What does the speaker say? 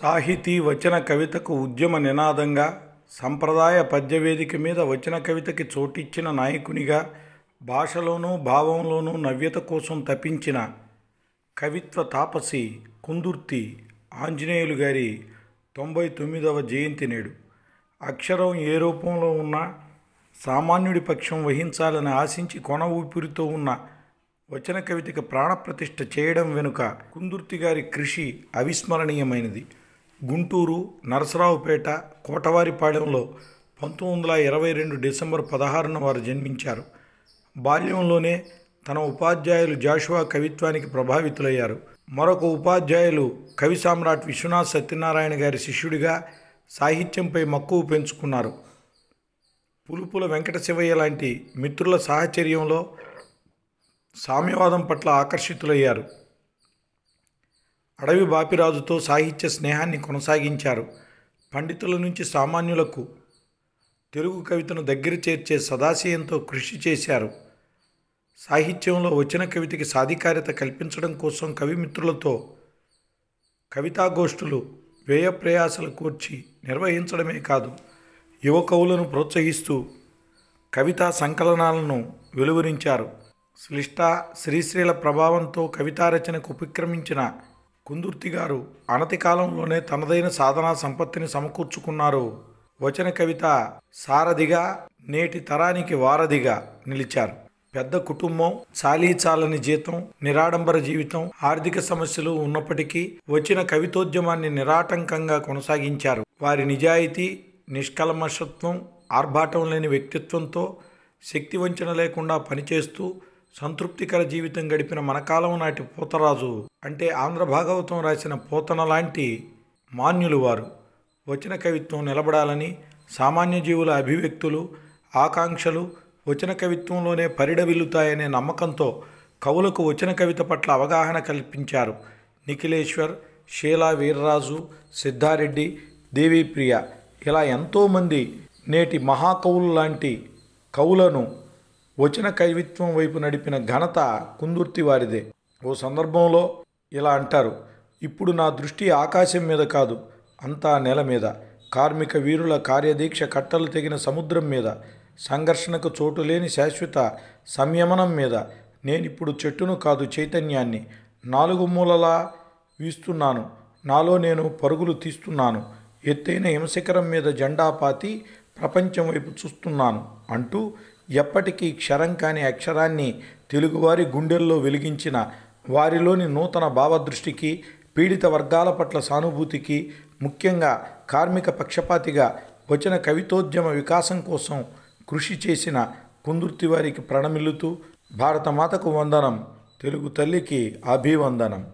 సాహితీ వచన కవితకు ఉద్యమ నినాదంగా సంప్రదాయ పద్యవేదిక మీద వచన కవితకి చోటిచ్చిన నాయకునిగా భాషలోనూ భావంలోనూ నవ్యత కోసం తపించిన కవిత్వ తాపసి కుందుర్తి ఆంజనేయులు గారి తొంభై తొమ్మిదవ జయంతి నేడు అక్షరం ఏ రూపంలో ఉన్నా సామాన్యుడి పక్షం వహించాలని ఆశించి కొన ఊపిరితో ఉన్న వచన కవితకి ప్రాణప్రతిష్ఠ చేయడం వెనుక కుందుర్తి గారి కృషి అవిస్మరణీయమైనది గుంటూరు నరసరావుపేట కోటవారిపాళెంలో పంతొమ్మిది వందల ఇరవై రెండు డిసెంబర్ పదహారున వారు జన్మించారు బాల్యంలోనే తన ఉపాధ్యాయులు జాషువా కవిత్వానికి ప్రభావితులయ్యారు మరొక ఉపాధ్యాయులు కవి సామ్రాట్ విశ్వనాథ్ సత్యనారాయణ గారి శిష్యుడిగా సాహిత్యంపై మక్కువ పెంచుకున్నారు పులుపుల వెంకట శివయ్య లాంటి మిత్రుల సాహచర్యంలో సామ్యవాదం పట్ల ఆకర్షితులయ్యారు అడవి బాపిరాజుతో సాహిత్య స్నేహాన్ని కొనసాగించారు పండితుల నుంచి సామాన్యులకు తెలుగు కవితను దగ్గర చేర్చే సదాశయంతో కృషి చేశారు సాహిత్యంలో వచ్చిన కవితకి సాధికారిత కల్పించడం కోసం కవిమిత్రులతో కవితాగోష్ఠులు వ్యయ ప్రయాసలు కూర్చి నిర్వహించడమే కాదు యువ కవులను ప్రోత్సహిస్తూ కవితా సంకలనాలను వెలువరించారు శ్లిష్ట శ్రీశ్రీల ప్రభావంతో కవితా రచనకు ఉపక్రమించిన కుందుర్తి గారు అనతి కాలంలోనే తనదైన సాధనా సంపత్తిని సమకూర్చుకున్నారు వచన కవిత సారథిగా నేటి తరానికి వారధిగా నిలిచారు పెద్ద కుటుంబం చాలీ చాలని జీతం నిరాడంబర జీవితం ఆర్థిక సమస్యలు ఉన్నప్పటికీ వచ్చిన కవితోద్యమాన్ని నిరాటంకంగా కొనసాగించారు వారి నిజాయితీ నిష్కలమశత్వం ఆర్భాటం లేని వ్యక్తిత్వంతో శక్తి వంచన లేకుండా పనిచేస్తూ సంతృప్తికర జీవితం గడిపిన మనకాలం నాటి పోతరాజు అంటే ఆంధ్ర భాగవతం రాసిన పోతన లాంటి మాన్యులు వారు వచన కవిత్వం నిలబడాలని సామాన్య జీవుల అభివ్యక్తులు ఆకాంక్షలు వచన కవిత్వంలోనే పరిడవిల్లుతాయనే నమ్మకంతో కవులకు వచన కవిత పట్ల అవగాహన కల్పించారు నిఖిలేశ్వర్ షీలా వీర్రాజు సిద్ధారెడ్డి దేవిప్రియ ఇలా ఎంతోమంది నేటి మహాకవులు లాంటి కవులను వచన కైవిత్వం వైపు నడిపిన ఘనత కుందుర్తి వారిదే ఓ సందర్భంలో ఇలా అంటారు ఇప్పుడు నా దృష్టి ఆకాశం మీద కాదు అంతా నేల మీద కార్మిక వీరుల కార్యదీక్ష కట్టలు తెగిన సముద్రం మీద సంఘర్షణకు చోటు లేని శాశ్వత సంయమనం మీద నేనిప్పుడు చెట్టును కాదు చైతన్యాన్ని నాలుగు మూలలా వీస్తున్నాను నాలో నేను పరుగులు తీస్తున్నాను ఎత్తైన హిమశిఖరం మీద జెండా పాతి ప్రపంచం వైపు చూస్తున్నాను అంటూ ఎప్పటికీ క్షరం కాని అక్షరాన్ని తెలుగువారి గుండెల్లో వెలిగించిన వారిలోని నూతన భావదృష్టికి పీడిత వర్గాల పట్ల సానుభూతికి ముఖ్యంగా కార్మిక పక్షపాతిగా వచ్చిన కవితోద్యమ వికాసం కోసం కృషి చేసిన కుందుర్తి వారికి ప్రణమిల్లుతూ భారతమాతకు వందనం తెలుగు తల్లికి అభివందనం